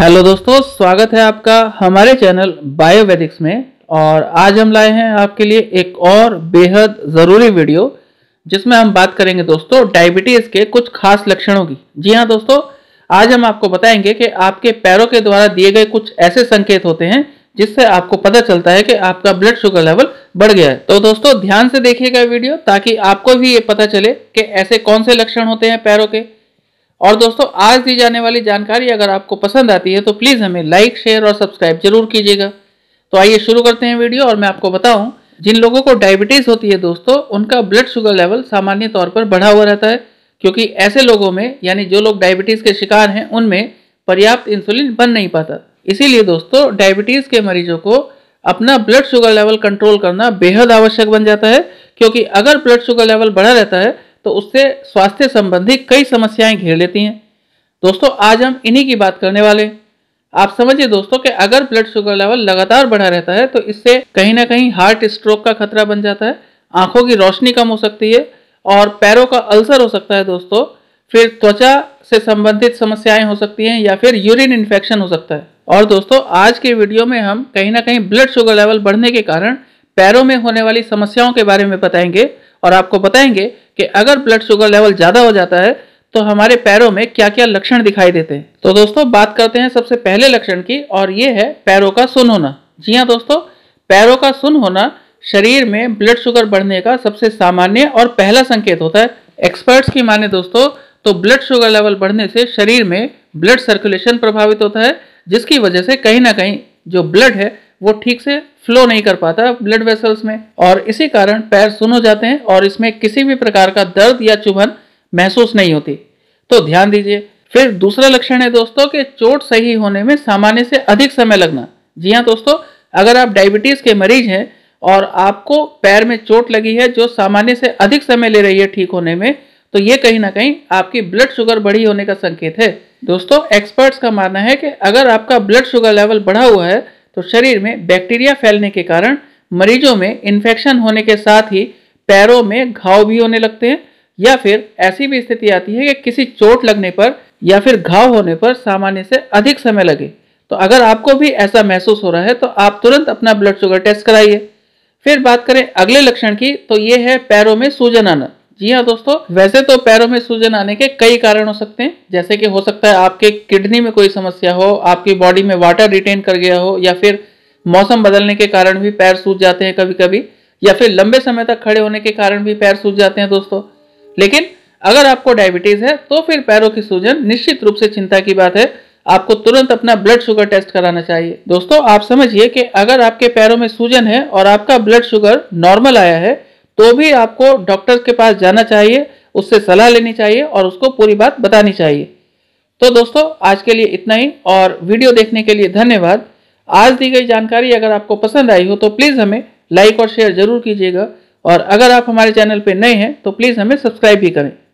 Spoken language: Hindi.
हेलो दोस्तों स्वागत है आपका हमारे चैनल बायोवेदिक्स में और आज हम लाए हैं आपके लिए एक और बेहद ज़रूरी वीडियो जिसमें हम बात करेंगे दोस्तों डायबिटीज़ के कुछ खास लक्षणों की जी हाँ दोस्तों आज हम आपको बताएंगे कि आपके पैरों के द्वारा दिए गए कुछ ऐसे संकेत होते हैं जिससे आपको पता चलता है कि आपका ब्लड शुगर लेवल बढ़ गया है तो दोस्तों ध्यान से देखिएगा वीडियो ताकि आपको भी ये पता चले कि ऐसे कौन से लक्षण होते हैं पैरों के और दोस्तों आज दी जाने वाली जानकारी अगर आपको पसंद आती है तो प्लीज़ हमें लाइक शेयर और सब्सक्राइब जरूर कीजिएगा तो आइए शुरू करते हैं वीडियो और मैं आपको बताऊं जिन लोगों को डायबिटीज़ होती है दोस्तों उनका ब्लड शुगर लेवल सामान्य तौर पर बढ़ा हुआ रहता है क्योंकि ऐसे लोगों में यानी जो लोग डायबिटीज़ के शिकार हैं उनमें पर्याप्त इंसुलिन बन नहीं पाता इसीलिए दोस्तों डायबिटीज़ के मरीजों को अपना ब्लड शुगर लेवल कंट्रोल करना बेहद आवश्यक बन जाता है क्योंकि अगर ब्लड शुगर लेवल बढ़ा रहता है तो उससे स्वास्थ्य संबंधी कई समस्याएं घेर लेती हैं दोस्तों आज हम इन्हीं की बात करने वाले आप समझिए दोस्तों कि अगर ब्लड शुगर लेवल लगातार बढ़ा रहता है तो इससे कहीं ना कहीं हार्ट स्ट्रोक का खतरा बन जाता है आंखों की रोशनी कम हो सकती है और पैरों का अल्सर हो सकता है दोस्तों फिर त्वचा से संबंधित समस्याएं हो सकती हैं या फिर यूरिन इन्फेक्शन हो सकता है और दोस्तों आज के वीडियो में हम कहीं ना कहीं ब्लड शुगर लेवल बढ़ने के कारण पैरों में होने वाली समस्याओं के बारे में बताएंगे और आपको बताएंगे कि अगर ब्लड शुगर लेवल ज़्यादा हो जाता है तो हमारे पैरों में क्या क्या लक्षण दिखाई देते हैं तो दोस्तों बात करते हैं सबसे पहले लक्षण की और ये है पैरों का सुन होना जी हाँ दोस्तों पैरों का सुन होना शरीर में ब्लड शुगर बढ़ने का सबसे सामान्य और पहला संकेत होता है एक्सपर्ट्स की माने दोस्तों तो ब्लड शुगर लेवल बढ़ने से शरीर में ब्लड सर्कुलेशन प्रभावित होता है जिसकी वजह से कहीं ना कहीं जो ब्लड है वो ठीक से फ्लो नहीं कर पाता ब्लड वेसल्स में और इसी कारण पैर सुन हो जाते हैं और इसमें किसी भी प्रकार का दर्द या चुभन महसूस नहीं होती तो ध्यान दीजिए फिर दूसरा लक्षण है दोस्तों कि चोट सही होने में सामान्य से अधिक समय लगना जी हाँ दोस्तों अगर आप डायबिटीज़ के मरीज हैं और आपको पैर में चोट लगी है जो सामान्य से अधिक समय ले रही है ठीक होने में तो ये कहीं ना कहीं आपकी ब्लड शुगर बढ़ी होने का संकेत है दोस्तों एक्सपर्ट्स का मानना है कि अगर आपका ब्लड शुगर लेवल बढ़ा हुआ है तो शरीर में बैक्टीरिया फैलने के कारण मरीजों में इन्फेक्शन होने के साथ ही पैरों में घाव भी होने लगते हैं या फिर ऐसी भी स्थिति आती है कि किसी चोट लगने पर या फिर घाव होने पर सामान्य से अधिक समय लगे तो अगर आपको भी ऐसा महसूस हो रहा है तो आप तुरंत अपना ब्लड शुगर टेस्ट कराइए फिर बात करें अगले लक्षण की तो ये है पैरों में सूजन आना जी हाँ दोस्तों वैसे तो पैरों में सूजन आने के कई कारण हो सकते हैं जैसे कि हो सकता है आपके किडनी में कोई समस्या हो आपकी बॉडी में वाटर रिटेन कर गया हो या फिर मौसम बदलने के कारण भी पैर सूज जाते हैं कभी कभी या फिर लंबे समय तक खड़े होने के कारण भी पैर सूज जाते हैं दोस्तों लेकिन अगर आपको डायबिटीज़ है तो फिर पैरों की सूजन निश्चित रूप से चिंता की बात है आपको तुरंत अपना ब्लड शुगर टेस्ट कराना चाहिए दोस्तों आप समझिए कि अगर आपके पैरों में सूजन है और आपका ब्लड शुगर नॉर्मल आया है तो भी आपको डॉक्टर के पास जाना चाहिए उससे सलाह लेनी चाहिए और उसको पूरी बात बतानी चाहिए तो दोस्तों आज के लिए इतना ही और वीडियो देखने के लिए धन्यवाद आज दी गई जानकारी अगर आपको पसंद आई हो तो प्लीज़ हमें लाइक और शेयर जरूर कीजिएगा और अगर आप हमारे चैनल पर नए हैं तो प्लीज़ हमें सब्सक्राइब भी करें